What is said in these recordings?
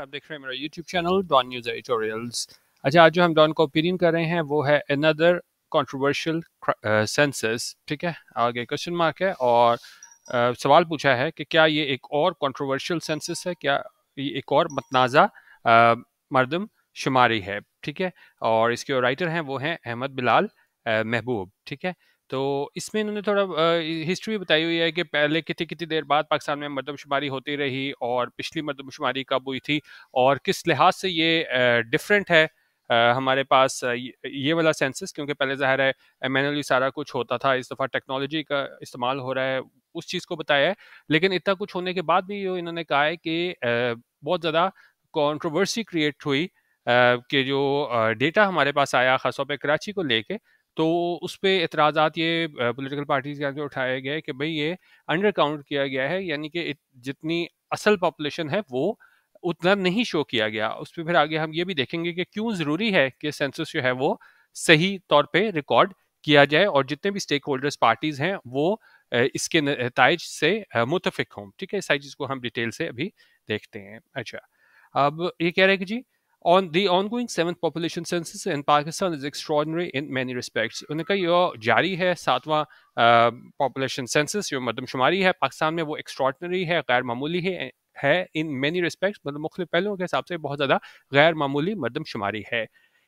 आप देख रहे हैं मेरा YouTube channel Dawn news editorials अच्छा आज जो हम डॉन को ओपिनियन कर रहे हैं वो है अनदर कॉन्ट्रोवर्शियल सेंसस ठीक है आगे क्वेश्चन मार्क है और uh, सवाल पूछा है कि क्या ये एक और कॉन्ट्रोवर्शियल सेंसस है क्या ये एक और मतनाज़ा uh, मरदम शुमारी है ठीक है और इसके राइटर हैं वो हैं अहमद बिलाल uh, महबूब ठीक है तो इसमें इन्होंने थोड़ा हिस्ट्री बताई हुई है कि पहले कितनी कितनी देर बाद पाकिस्तान में मरदमशुमारी होती रही और पिछली मरदमशुमारी कब हुई थी और किस लिहाज से ये डिफरेंट है आ, हमारे पास ये वाला सेंसस क्योंकि पहले ज़ाहिर है मैनुअली सारा कुछ होता था इस दफ़ा टेक्नोलॉजी का इस्तेमाल हो रहा है उस चीज़ को बताया है लेकिन इतना कुछ होने के बाद भी ये इन्होंने कहा है कि बहुत ज़्यादा कॉन्ट्रोवर्सी क्रिएट हुई कि जो डेटा हमारे पास आया खासतौर पर कराची को लेके तो उस पर एतराज ये पोलिटिकल पार्टीज़ के आगे उठाए गए कि भाई ये अंडर काउंट किया गया है यानी कि जितनी असल पॉपुलेशन है वो उतना नहीं शो किया गया उस पर फिर आगे हम ये भी देखेंगे कि क्यों ज़रूरी है कि सेंसस जो है वो सही तौर पर रिकॉर्ड किया जाए और जितने भी स्टेक होल्डर्स पार्टीज़ हैं वो इसके नतज से मुतफिक हों ठीक है सारी चीज़ को हम डिटेल से अभी देखते हैं अच्छा अब ये कह रहे हैं कि जी on the ongoing seventh population census in Pakistan is extraordinary in many respects. उन्होंने कहा ये जारी है सातवां पॉपुलेशन सेंसस जो मरदमशुमारी है पाकिस्तान में वो extraordinary है गैर मामूली है है इन मेनी रिस्पेक्ट्स मतलब मुख्य पहलुओं के हिसाब से बहुत ज़्यादा गैर मामूली मरदमशुमारी है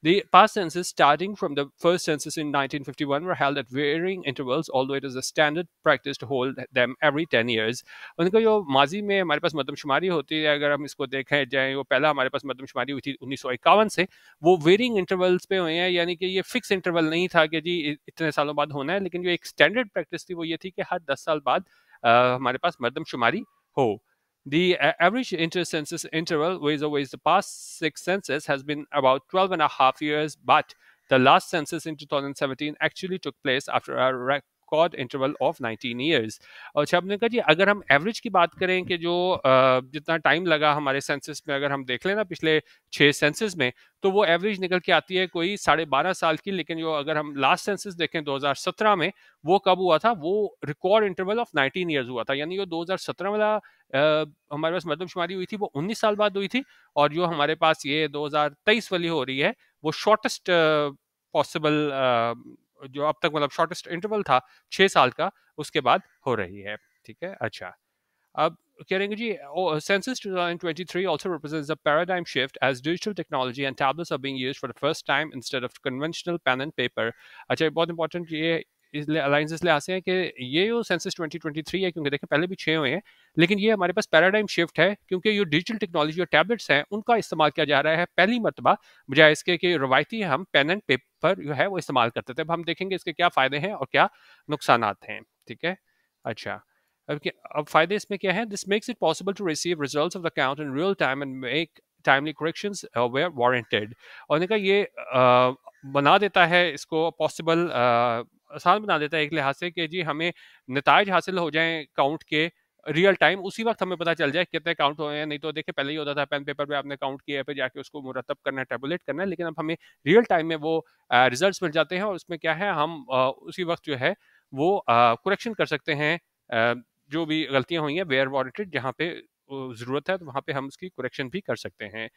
The past census, starting from the first census in 1951, were held at varying intervals, although it is a standard practice to hold them every 10 years. उनका जो माजी में हमारे पास मरदमशुमारी होती है अगर हम इसको देखें जाए वो पहला हमारे पास मरदमशुमारी हुई थी उन्नीस से वो वेरिंग इंटरवल्स पे हुए हैं यानी कि ये फिक्स इंटरवल नहीं था कि जी इतने सालों बाद होना है लेकिन जो एक स्टैंडर्ड प्रैक्टिस थी वो ये थी कि हर दस साल बाद आ, हमारे पास मरदमशुमारी हो the average intercensus interval with over the past six census has been about 12 and a half years, but the last census in 2017 actually took place after a record interval of 19 years और अच्छा आपने कहा जी अगर हम average की बात करें कि जो जितना टाइम लगा हमारे सेंसस में अगर हम देख लें ना पिछले छः सेंसस में तो वो एवरेज निकल के आती है कोई साढ़े बारह साल की लेकिन जो अगर हम लास्ट सेंसस देखें 2017 में वो कब हुआ था वो रिकॉर्ड इंटरवल ऑफ 19 इयर्स हुआ था यानी जो 2017 वाला आ, हमारे पास मतलब शुमारी हुई थी वो 19 साल बाद हुई थी और जो हमारे पास ये 2023 वाली हो रही है वो शॉर्टेस्ट पॉसिबल जो अब तक मतलब शॉर्टेस्ट इंटरवल था छह साल का उसके बाद हो रही है ठीक है अच्छा अब कह कहेंगे जी census 2023 also represents a paradigm shift as digital technology and tablets are being used for the first time instead of conventional pen and paper अच्छा बहुत इंपॉर्टेंट ये इसलिए अलाइंस इसलिए आते हैं कि ये जो सेंसस 2023 है क्योंकि देखें पहले भी छः हुए हैं लेकिन ये हमारे पास पैराडाइम शिफ्ट है क्योंकि ये डिजिटल टेक्नोलॉजी और टैबलेट्स हैं उनका इस्तेमाल किया जा रहा है पहली मरतबा बजाय इसके कि रवायती हम पेन एंड पेपर जो है वो इस्तेमाल करते थे अब हम देखेंगे इसके क्या फ़ायदे हैं और क्या नुकसान हैं ठीक है अच्छा अब अब फायदे इसमें क्या है this makes it possible to receive result of the account in real time and make timely correction where warranted और इनका ये आ, बना देता है इसको पॉसिबल आसान बना देता है एक लिहाज से कि जी हमें नतज हासिल हो जाए काउंट के रियल टाइम उसी वक्त हमें पता चल जाए कितने काउंट हो हैं नहीं तो देखिए पहले ही होता था पेन पेपर पे आपने काउंट किया फिर जाके उसको मुरतब करना है टेबलेट करना है लेकिन अब हमें रियल टाइम में वो रिजल्ट मिल जाते हैं और उसमें क्या है हम उसी वक्त जो है वो करेक्शन कर सकते हैं जो भी गलतियां हुई हैं वेयर वारंटेड जहाँ पे ज़रूरत है तो वहाँ पे हम उसकी करेक्शन भी कर सकते हैं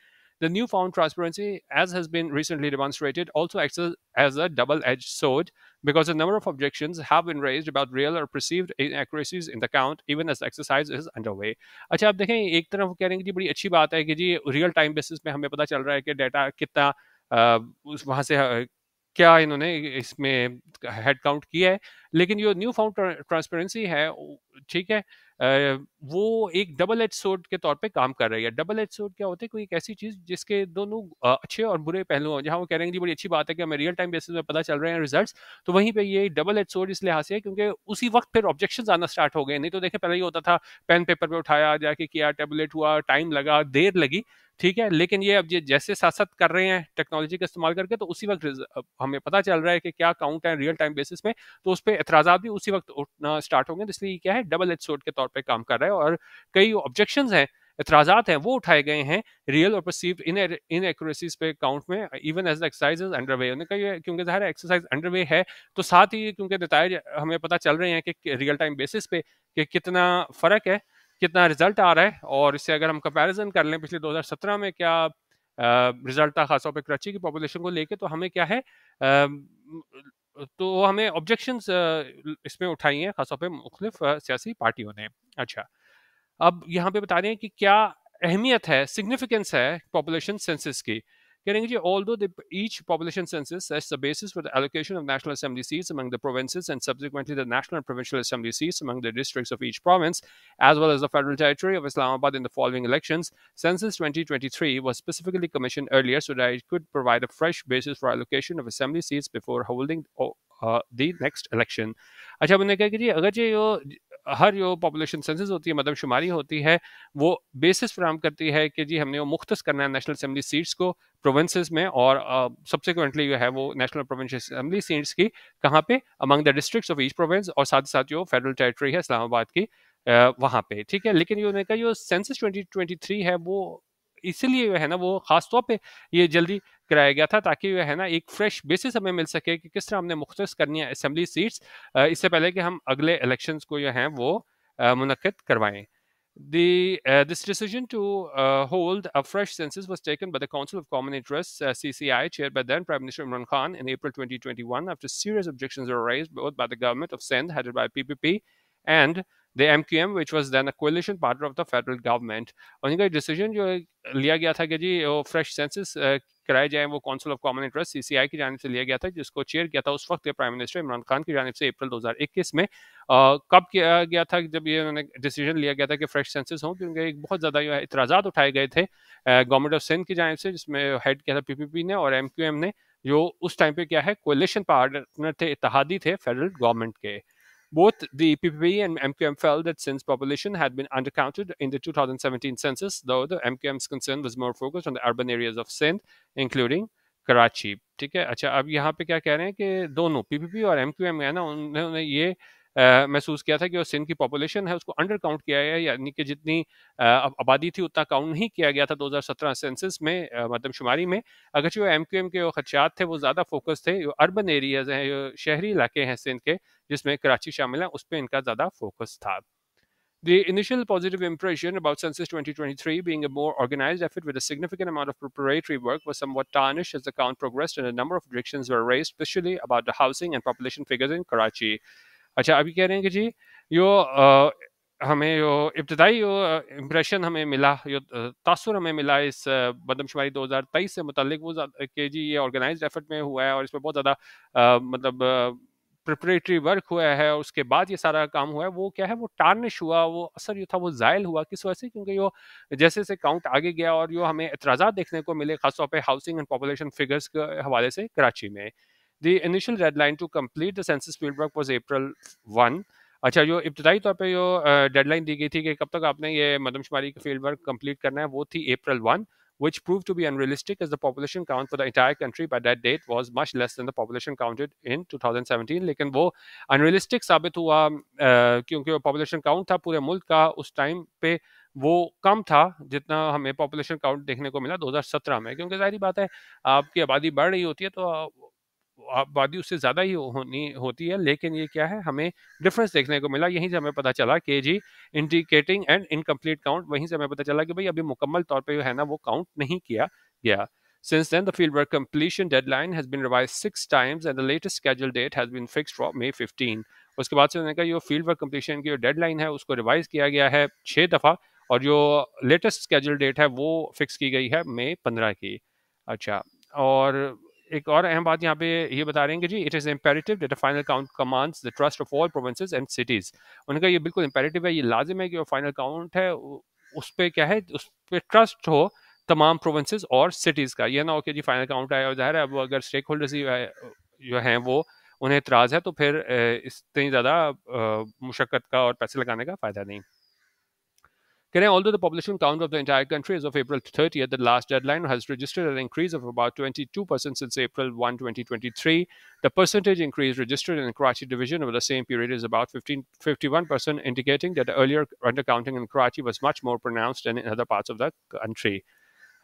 The newfound transparency, as has been recently demonstrated, also acts as a double edged sword because a number of objections have been raised about real or perceived inaccuracies in the count even as the exercise is underway अच्छा आप देखें एक तरफ वो कह रहे हैं कि बड़ी अच्छी बात है कि जी रियल टाइम बेसिस पे हमें पता चल रहा है कि डाटा कितना वहाँ से क्या इन्होंने इसमें हेड काउंट किया है लेकिन जो न्यू फाउंड ट्रांसपेरेंसी है ठीक है वो एक डबल एच सोड के तौर पे काम कर रही है डबल एच सोड क्या होता है कोई एक ऐसी चीज़ जिसके दोनों अच्छे और बुरे पहलू हैं जहाँ वो कह रहे हैं जी बड़ी अच्छी बात है कि हमें रियल टाइम बेसिस में पता चल रहे हैं रिजल्ट तो वहीं पर ये डबल एच सोड इस लिहाज से है क्योंकि उसी वक्त फिर ऑब्जेक्शन आना स्टार्ट हो गए नहीं तो देखें पहले ये होता था पेन पेपर पर पे उठाया जाके किया टेबलेट हुआ टाइम लगा देर लगी ठीक है लेकिन ये अब जैसे साथ साथ कर रहे हैं टेक्नोलॉजी का इस्तेमाल करके तो उसी वक्त हमें पता चल रहा है कि क्या काउंट है रियल टाइम बेसिस में तो उस पर एतराजा भी उसी वक्त उठना स्टार्ट होंगे तो इसलिए क्या है डबल एच सोड के तौर पे काम कर रहा है और कई ऑब्जेक्शन हैं इतराजात हैं वो उठाए गए हैं रियल और परसीव इन इन इनएक्यूरेसीज पे काउंट में even as exercise under way उन्होंने क्योंकि ज़ाहिर एक्सरसाइज अंडर वे है तो साथ ही क्योंकि नतज हमें पता चल रहे हैं कि रियल टाइम बेसिस पे कि कितना फ़र्क है कितना रिजल्ट आ रहा है और इससे अगर हम कंपेरिजन कर लें पिछले दो में क्या रिजल्ट था खासतौर पर कराची की पॉपुलेशन को लेकर तो हमें क्या है तो हमें ऑब्जेक्शन इसमें उठाई हैं खासतौर पर मुख्तलिफ सियासी पार्टियों ने अच्छा अब यहाँ पे बता रहे हैं कि क्या अहमियत है सिग्निफिकेंस है पॉपुलेशन सेंसिस की Keringaji, although the, each population census sets the basis for the allocation of National Assembly seats among the provinces and subsequently the National and Provincial Assembly seats among the districts of each province, as well as the federal territory of Islamabad in the following elections, Census 2023 was specifically commissioned earlier so that it could provide a fresh basis for allocation of Assembly seats before holding oh, the next election अच्छा उन्होंने कहा कि जी अगर जी यो हर जो population senses होती है मतलब शुमारी होती है वो बेसिस फ्राहम करती है कि जी हमने वो मुख्त करना है नेशनल असम्बली सीट्स को प्रोविंसेस में और सब्सिक्वेंटली जो है वो नेशनल प्रोविंशियल असम्बली सीट्स की कहाँ पे among the district of each province और साथ ही साथ जो फेडरल टेरिटरी है इस्लामाबाद की वहाँ पे ठीक है लेकिन उन्होंने कहा जो सेंसिस ट्वेंटी है वो इसीलिए जो है ना वो खासतौर पर ये जल्दी कराया गया था ताकि है ना एक फ्रेश बेसिस हमें मिल सके कि किस तरह हमने मुख्त करनी है असम्बली सीट्स इससे पहले कि हम अगले इलेक्शन को जो हैं वो मुनद करवाएं The, uh, this decision to uh, hold a fresh census was taken by the Council of Common Interests, uh, CCI, chaired by then Prime Minister Imran Khan in April 2021 after serious objections were raised both by the government of Sindh, headed by PPP, and the MQM, which was then a coalition partner of the federal government. उनका decision जो लिया गया था कि जी वो census senses कराए जाए वो council of common interest CCI की जानब से लिया गया था जिसको चेयर किया था उस वक्त के प्राइम मिनिस्टर इमरान खान की जानब से अप्रैल 2021 में आ, कब किया गया था जब ये उन्होंने डिसीजन लिया गया था कि फ्रेश सेंसिस हों क्योंकि एक बहुत ज़्यादा जो इतराज़ात उठाए गए थे गवर्नमेंट ऑफ सिंध की जानब से जिसमें हेड किया था पी ने और एम ने जो उस टाइम पे क्या है कोलेशन पार्टनर थे इतिहादी थे फेडरल गवर्नमेंट के Both the PPP and MQM felt that since population had been undercounted in the 2017 census, though the MQM's concern was more focused on the urban areas of Sindh, including Karachi. ठीक है अच्छा अब यहाँ पे क्या कह रहे हैं कि दोनों पीपीपी और एमक्यूएम है ना उन्होंने ये महसूस किया था कि जो सिंध की पॉपुलेशन है उसको अंडर काउंट किया गया यानी कि जितनी आबादी थी उतना काउंट नहीं किया गया था 2017 सेंसस में मतलब शुमारी में अगर जो एम के जो खदशात थे वो ज़्यादा फोकस थे जो अर्बन एरियाज़ हैं जो शहरी इलाके हैं सिंध के जिसमें कराची शामिल है उस पर इनका ज़्यादा फोकस था The initial positive impression about Census 2023 being a more organized effort with a significant amount of preparatory work was somewhat tarnished as the count progressed and a number of objections were raised, especially about the housing and population figures in Karachi. अच्छा अभी कह रहे हैं कि जी यो आ, हमें यो इब्तदाई यो impression हमें मिला यो तासुर हमें मिला इस बदमशुमारी 2023 से मतलब वो कि जी ये ऑर्गेनाइज एफर्ट में हुआ है और इसमें बहुत ज़्यादा मतलब प्रिपरेटरी वर्क हुआ है और उसके बाद ये सारा काम हुआ है वो क्या है वो टार्निश हुआ वो असर जो था वो जायल हुआ किस वजह से क्योंकि यो जैसे जैसे काउंट आगे गया और यो हमें एतराज़ा देखने को मिले खासतौर पर हाउसिंग एंड पॉपुलेशन फिगर्स के हवाले से कराची में The initial deadline to complete the census fieldwork was April 1. अच्छा जो इब्तदाई तौर पे जो डेडलाइन दी गई थी कि कब तक आपने ये मदमशुमारी का फील्ड वर्क कंप्लीट करना है वो थी April one which prove to be unrealistic as the population count for the entire country by that date was much less than the population counted in 2017 लेकिन वो अनरियलिस्टिक साबित हुआ क्योंकि वो पॉपुलेशन काउंट था पूरे मुल्क का उस टाइम पे वो कम था जितना हमें पॉपुलेशन काउंट देखने को मिला 2017 में क्योंकि जाहिर बात है आपकी आबादी बढ़ रही होती है तो आबादी उससे ज़्यादा ही होनी होती है लेकिन ये क्या है हमें डिफरेंस देखने को मिला यहीं से हमें पता चला कि जी इंडिकेटिंग एंड इनकम्प्लीट काउंट वहीं से हमें पता चला कि भाई अभी मुकम्मल तौर पर है ना वो काउंट नहीं किया गया Since then, the fieldwork completion deadline has been revised six times, and the latest scheduled date has been fixed for May 15. उसके बाद से उन्होंने कहा जो फील्ड वर्क कम्पलीशन की जो डेडलाइन है उसको रिवाइज किया गया है छः दफ़ा और जो लेटेस्ट स्केजल डेट है वो फिक्स की गई है मई पंद्रह की अच्छा और एक और अहम बात यहाँ पे ये बता रहे हैं कि जी it is imperative that final count commands the trust of all provinces and cities उनका ये बिल्कुल इम्पेरेटिव है ये लाजिम है कि जो फाइनल काउंट है उस पर क्या है उस पर ट्रस्ट हो तमाम प्रोविंसेस और सिटीज़ का ये ना हो कि जी फाइनल काउंट आया और जाहिर है अब अगर स्टेक होल्डर्स ही जो हैं वो उन्हें इतराज़ है तो फिर इतनी ज़्यादा मुशक्क़त का और पैसे लगाने का फ़ायदा नहीं although the population count of the entire country as of April 30th, the last deadline, has registered an increase of about 22% since April 1, 2023. The percentage increase registered in the Karachi division over the same period is about 15, 51%, indicating that the earlier undercounting in Karachi was much more pronounced than in other parts of the country.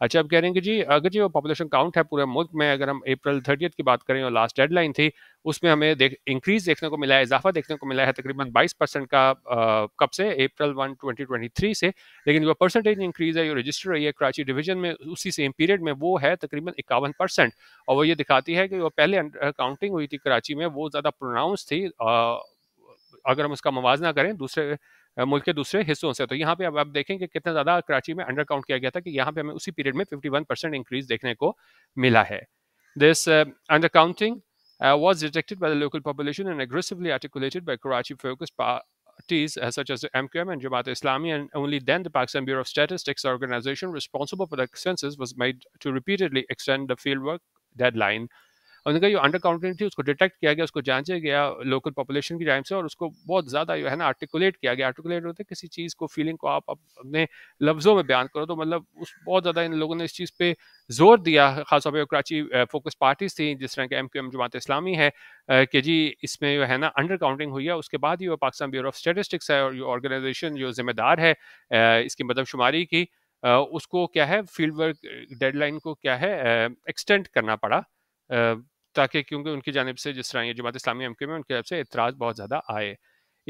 अच्छा आप कह रहे हैं कि जी अगर जी वो population count है पूरे मुल्क में अगर हम अप्रैल थर्टियथ की बात करें और लास्ट डेडलाइन थी उसमें हमें देख इंक्रीज देखने को मिला है इजाफा देखने को मिला है तकरीबन 22 परसेंट का आ, कब से अप्रैल 1 2023 से लेकिन जो परसेंटेज इंक्रीज है जो रजिस्टर रही है कराची डिवीजन में उसी सेम पीरियड में वो है तकरीबन इक्यावन परसेंट और वो ये दिखाती है कि वो पहले काउंटिंग हुई थी कराची में वो ज़्यादा प्रोनाउंस थी आ, अगर हम उसका मुवजना करें दूसरे मुल्क के दूसरे हिस्सों से तो यहाँ पे अब आप देखें कि कितना ज़्यादा कराची में अंडर काउंट किया गया था कि यहाँ पे हमें उसी पीरियड में 51 परसेंट इंक्रीज देखने को मिला है this undercounting was detected by the local population and aggressively articulated by Karachi focus parties uh, such as the MQM and Jamaat Islami. And only then, the Pakistan Bureau of Statistics organization responsible for the census was made to repeatedly extend the fieldwork deadline उन्होंने उनका जो under counting थी उसको detect किया गया उसको जांचा गया लोकल पॉपुलेशन की टाइम से और उसको बहुत ज़्यादा जो है ना आर्टिकुलेट किया गया आर्टिकुलेट होता है किसी चीज़ को फीलिंग को आप अपने लफ्ज़ों में बयान करो तो मतलब उस बहुत ज़्यादा इन लोगों ने इस चीज़ पर जोर दिया खासतौर पर कराची फोकस पार्टीज थी जिस तरह के M Q M Jamaat Islami है कि जी इसमें जो है ना अंडर काउंटिंग हुई है उसके बाद ही वो पाकिस्तान ब्यूरो ऑफ स्टेटिस्टिक्स है और जो ऑर्गेनाइजेशन जो जिम्मेदार है इसकी मदमशुमारी की उसको क्या है फील्ड वर्क डेडलाइन को क्या है एक्सटेंड करना पड़ा ताकि क्योंकि उनकी जानब से जिस तरह जमात इस्लामी एम के में उनकी तरफ से एतराज़ बहुत ज़्यादा आए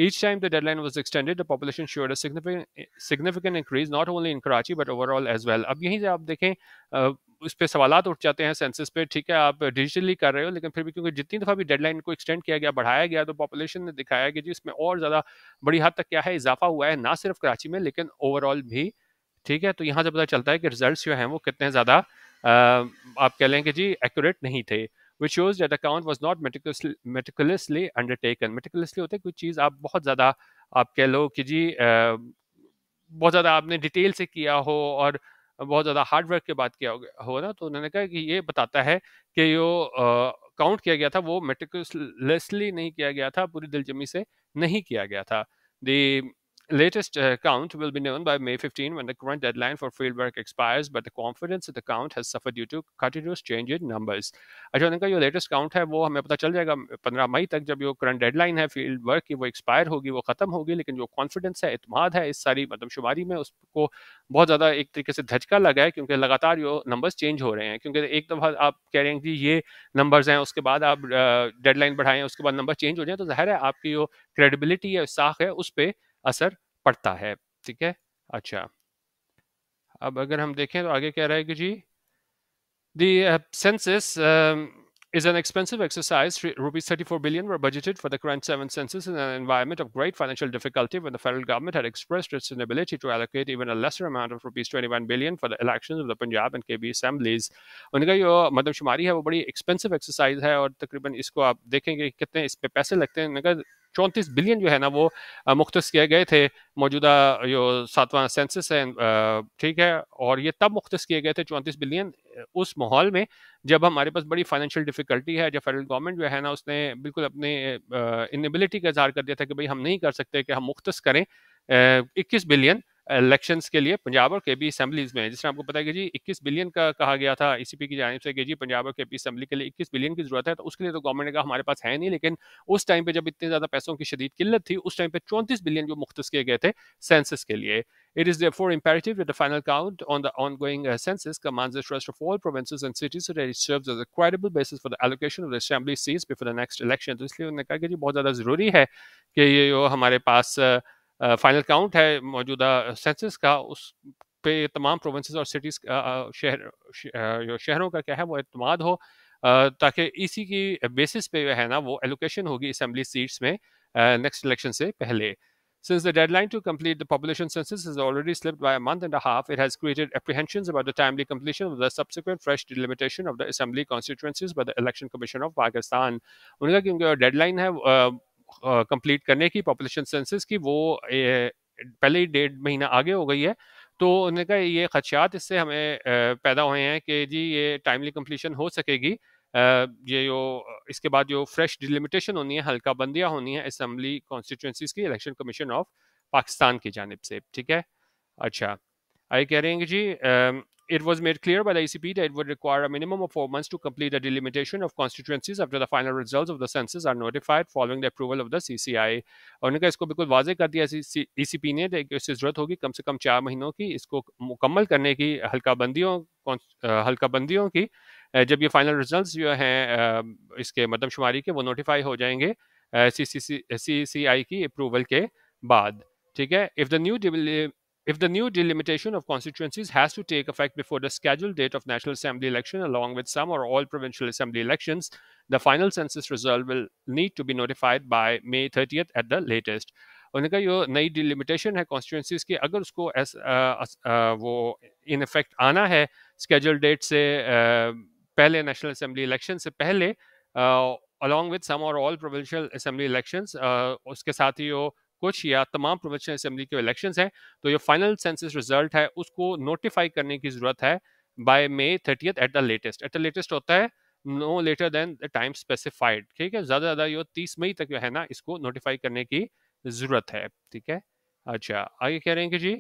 each time the deadline was extended the showed a significant significant increase not only in Karachi but overall as अब यहीं से आप देखें उस पर सवाल उठ जाते हैं सेंसिस पे ठीक है आप डिजिटली कर रहे हो लेकिन फिर भी क्योंकि जितनी दफ़ा भी डेड लाइन को एक्सटेंड किया गया बढ़ाया गया तो पॉपुलेशन ने दिखाया कि जी इसमें और ज़्यादा बड़ी हद तक क्या है इजाफा हुआ है ना सिर्फ कराची में लेकिन ओवरऑल भी ठीक है तो यहाँ से पता चलता है कि रिजल्ट जो हैं वो कितने ज़्यादा आप कह लें कि जी एक्यूरेट नहीं थे which shows that account was not meticulously undertaken meticulously होते कोई चीज़ आप बहुत ज़्यादा आप कह लो कि जी बहुत ज़्यादा आपने डिटेल से किया हो और बहुत ज़्यादा हार्डवर्क के बाद किया हो ना तो उन्होंने कहा कि ये बताता है कि जो काउंट किया गया था वो मेटिकुलसली नहीं किया गया था पूरी दिलजमी से नहीं किया गया था दी latest uh, count will be known by May 15 when the current deadline for fieldwork expires, but the confidence in the count has suffered due to continuous change in numbers. अच्छा उनका जो latest count है वो हमें पता चल जाएगा 15 मई तक जब जो करंट डेडलाइन है फील्ड वर्क की वो एक्सपायर होगी वो ख़त्म होगी लेकिन जो कॉन्फिडेंस है इतमाद है इस सारी मतलब शुमारी में उसको बहुत ज़्यादा एक तरीके से धचका लगा है क्योंकि लगातार जो नंबर्स चेंज हो रहे हैं क्योंकि एक दफ़ा आप कह रहे हैं कि ये नंबर्स हैं उसके बाद आप डेडलाइन बढ़ाएं उसके बाद नंबर चेंज हो जाए तो ज़ाहिर है आपकी जो क्रेडिबिलिटी है साख है उस पर असर पड़ता है ठीक है अच्छा अब अगर हम देखें तो आगे कह रहा है कि जी The census is an expensive exercise. Rupees 34 billion were budgeted for the current seven census in an environment of great financial difficulty when the federal government had expressed its inability to allocate even a lesser amount of rupees 21 billion for the elections of the Punjab and KB assemblies. unka jo जो shumari hai wo badi expensive exercise hai aur takriban isko aap dekhenge kitne is pe paise lagte hain unka चौंतीस billion जो है ना वो मुख्त किए गए थे मौजूदा जो सातवां सेंसस है ठीक है और ये तब मुख्त किए गए थे चौंतीस बिलियन उस माहौल में जब हमारे पास बड़ी फाइनेंशियल डिफिकल्टी है जब फेडरल गवर्नमेंट जो है ना उसने बिल्कुल अपने इनबिलिटी का इजहार कर दिया था कि भाई हम नहीं कर सकते कि हम मुख्त करें इक्कीस बिलियन इलेक्शंस के लिए पंजाब और के बी असम्बलीज में जिसने आपको पता है कि जी 21 बिलियन का कहा गया था ई की जानब से कि जी पंजाब और के बी असम्बली के लिए 21 बिलियन की जरूरत है तो उसके लिए तो गवर्नमेंट ने कहा हमारे पास है नहीं लेकिन उस टाइम पर जब इतने ज़्यादा पैसों की शदीद किल्लत थी उस टाइम पर चौंतीस बिलियन जो मुख्त किए गए थे सेंसस के लिए It is therefore imperative that the final count on the ongoing uh, census commands the trust of all provinces and cities so that it serves as a credible basis for the allocation of the assembly seats before the next election. तो इसलिए उन्होंने कहा कि जी बहुत ज़्यादा ज़रूरी है कि ये जो हमारे पास uh, फाइनल काउंट है मौजूदा सेंसस का उस पे तमाम प्रोविंसेस और सिटीज़ शहर जो शहरों का क्या है वो अतमाद हो ताकि इसी की बेसिस पे है ना वो एलोकेशन होगी असम्बली सीट्स में नेक्स्ट इलेक्शन से पहले Since the deadline to complete the population census has already slipped by a month and a half, it has created apprehensions about the timely completion of the subsequent fresh delimitation of the assembly constituencies by the Election Commission of Pakistan. उनका क्योंकि deadline है complete करने की population census की वो पहले ही डेढ़ महीना आगे हो गई है तो उन्होंने कहा ये खदशात इससे हमें पैदा हुए हैं कि जी ये टाइमली कम्प्लीशन हो सकेगी ये जो इसके बाद जो फ्रेश डिलिमिटेशन होनी है हल्का बंदियाँ होनी है असम्बली कॉन्स्टिट्यूंसीज की इलेक्शन कमीशन ऑफ पाकिस्तान की जानब से ठीक है अच्छा आई कह रहे हैं जी it was made clear by the P that would require minimum of four months to complete the delimitation of constituencies after the final results of the census are notified following the approval of the C C I उन्होंने कहा इसको बिल्कुल वाजे कर दिया ई C P e ने इससे जरूरत होगी कम से कम चार महीनों की इसको मुकम्मल करने की हल्का बंदियों हल्का बंदियों की जब ये फाइनल रिजल्ट जो हैं इसके मदमशुमारी के वो नोटिफाई हो जाएंगे सी सी सी सी सी आई की अप्रूवल के बाद ठीक है if the new If the new delimitation of constituencies has to take effect before the scheduled date of National Assembly election, along with some or all provincial assembly elections, the final census result will need to be notified by May 30th at the latest. उन्होंने कहा जो नई delimitation है constituencies की अगर उसको S, वो in effect आना है स्केजल डेट से आ, पहले नेशनल असेंबली इलेक्शन से पहले अलॉन्ग विद सम और ऑल प्रोविंशियल असेंबली इलेक्शंस उसके साथ ही वो कुछ या तमाम प्रोविंशियल असेंबली के इलेक्शन हैं तो जो फाइनल सेंसिस रिजल्ट है उसको नोटिफाई करने की ज़रूरत है by May thirty at the latest at the latest होता है no later than the time specified ठीक है ज़्यादा ज़्यादा जो तीस मई तक जो है ना इसको नोटिफाई करने की ज़रूरत है ठीक है अच्छा आगे कह रहे हैं कि जी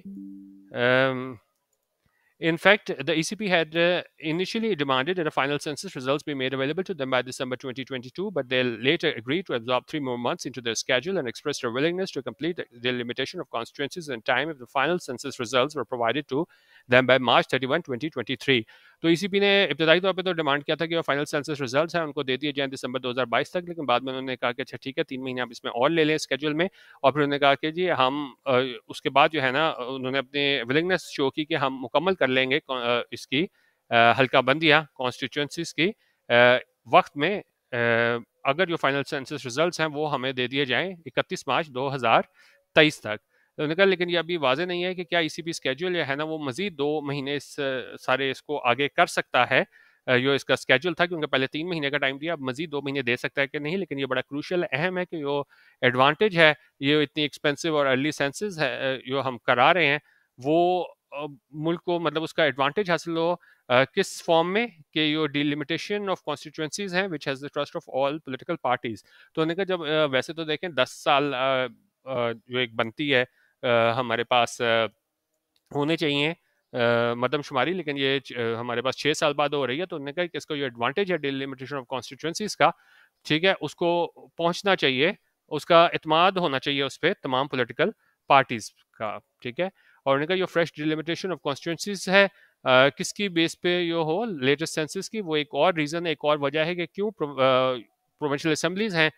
In fact, the ECP had uh, initially demanded that the final census results be made available to them by December 2022, but they later agreed to absorb three more months into their schedule and expressed their willingness to complete the limitation of constituencies and time if the final census results were provided to them by March thirty one twenty twenty three तो E C P ने इब्तदाई तौर पर तो demand किया था कि वो फाइनल सेंसस रिजल्ट हैं उनको दे दिए जाएँ दिसंबर दो हज़ार बाईस तक लेकिन बाद में उन्होंने कहा कि अच्छा ठीक है तीन महीने आप इसमें और ले लें स्केड्यूल में और फिर उन्होंने कहा कि जी हम उसके बाद जो है ना उन्होंने अपने विलिंगनेस शो की कि हम मुकम्मल कर लेंगे इसकी हल्का बंदियाँ कॉन्स्टिट्यूंसीज की वक्त में अगर जो फाइनल सेंसस रिजल्ट हैं वो हमें दे दिए जाएँ इकतीस मार्च दो हज़ार तेईस तक तो उन्होंने कहा लेकिन ये अभी वाजे नहीं है कि क्या ई सी बी स्केजूल है ना वो मजीद दो महीने इस सारे इसको आगे कर सकता है जो इसका स्केजूल था कि उनका पहले तीन महीने का टाइम दिया अब मजीद दो महीने दे सकता है कि नहीं लेकिन ये बड़ा क्रूशल अहम है कि जो एडवांटेज है ये इतनी एक्सपेंसिव और अर्ली सेंसेस है जो हम करा रहे हैं वो मुल्क को मतलब उसका एडवांटेज हासिल हो Uh, किस फॉर्म में कि यो डिलिमिटेशन ऑफ कॉन्स्टिट्यूंसीज हैं which has the trust of all political parties तो उन्होंने कहा जब वैसे तो देखें दस साल जो एक बनती है हमारे पास होने चाहिए मरदमशुमारी लेकिन ये हमारे पास छः साल बाद हो रही है तो उन्होंने कहा कि इसका जो एडवांटेज है डिलिमिटेशन ऑफ कॉन्स्टिट्यूंसीज का ठीक है उसको पहुंचना चाहिए उसका अतमाद होना चाहिए उस पर तमाम पोलिटिकल पार्टीज़ का ठीक है और उन्होंने कहा जो फ्रेश डिलिमिटेशन ऑफ कॉन्स्टिट्यूंसीज है Uh, किसकी बेस पे यो हो लेटेस्ट सेंसिस की वो एक और रीज़न एक और वजह है कि क्यों प्रोविंशियल असम्बलीज़ हैं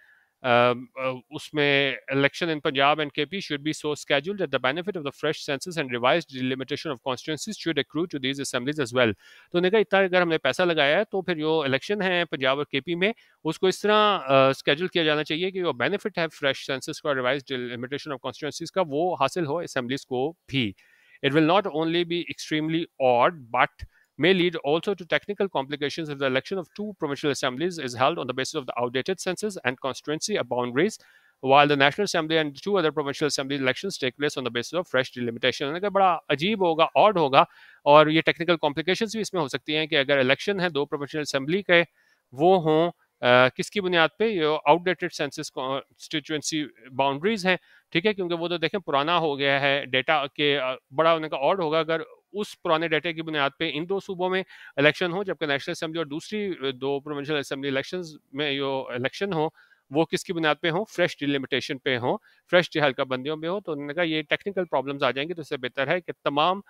उसमें election in Punjab and K P should be so schedule the benefit of the fresh census and revise limitation of constituency should accrue to these assemblies as well तो उन्होंने कहा इतना अगर हमने पैसा लगाया है तो फिर जो इलेक्शन है पंजाब और के पी में उसको इस तरह स्केजूल uh, किया जाना चाहिए कि वो बेनिफिट है फ्रेश सेंसिस का रिवाइज लिमिटेशन ऑफ कॉन्स्टिट्यूंसीज का वो हासिल हो असेंबलीज को भी it will not only be extremely hard but may lead also to technical complications if the election of two provincial assemblies is held on the basis of the outdated census and constituency boundaries while the national assembly and two other provincial assembly elections take place on the basis of fresh delimitation And बड़ा अजीब होगा odd होगा और ये technical complications भी इसमें हो सकती हैं कि अगर इलेक्शन है दो प्रोविंशियल असेंबली के वो हों Uh, किसकी बुनियाद पे ये आउटडेटेड सेंसिस कॉन्स्टिट्यूंसी बाउंड्रीज हैं ठीक है क्योंकि वो तो देखें पुराना हो गया है डेटा के बड़ा उनका ऑड होगा अगर उस पुराने डेटा की बुनियाद पे इन दो सूबों में इलेक्शन हो जबकि नेशनल असम्बली और दूसरी दो प्रोविंशियल असम्बली इलेक्शन में जो इलेक्शन हो वो किसकी बुनियाद पे हो फ्रेश डिलिमिटेशन पे हो फ्रेश हल्का बंदियों में हो तो उन्होंने कहा ये टेक्निकल प्रॉब्लम्स आ जाएंगी तो इससे बेहतर है कि तमाम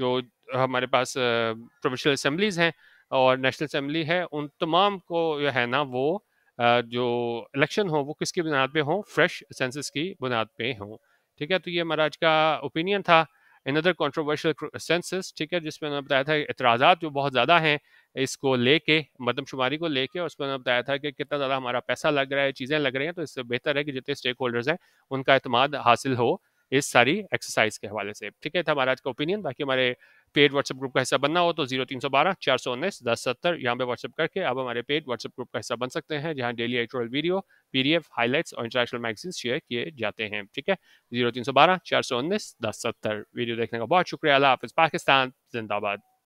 जो हमारे पास प्रोविंशियल असम्बलीज हैं और नेशनल असम्बली है उन तमाम को जो है ना वो जो इलेक्शन हो वो किसकी बुनियाद पे हो फ्रेश सेंसस की बुनियाद पे हो ठीक है तो ये हमारा आज का ओपिनियन था अनदर कॉन्ट्रोवर्शियल सेंसस ठीक है जिसमें उन्होंने बताया था एतराज़ा जो बहुत ज़्यादा हैं इसको लेके मदमशुमारी को लेके और उसमें उन्होंने बताया था कि कितना ज़्यादा हमारा पैसा लग रहा है चीज़ें लग रही हैं तो इससे बेहतर है कि जितने स्टेक होल्डर्स हैं उनका अतमाद हासिल हो इस सारी एक्सरसाइज के हवाले से ठीक है था हमारा आज का ओपिनियन बाकी हमारे पेड व्हाट्सएप ग्रुप का हिस्सा बनना हो तो जीरो तीन सौ बारह चार सौ उन्नीस दस सत्तर यहाँ पे व्हाट्सएप करके आप हमारे पेड व्हाट्सएप ग्रुप का हिस्सा बन सकते हैं जहाँ daily editorial video PDF highlights और इंटरनेशनल मैगजीन शेयर किए जाते हैं ठीक है जीरो तीन सौ बारह चार सौ उन्नीस दस सत्तर वीडियो देखने का बहुत शुक्रिया अल्लाह हाफिज पाकिस्तान जिंदाबाद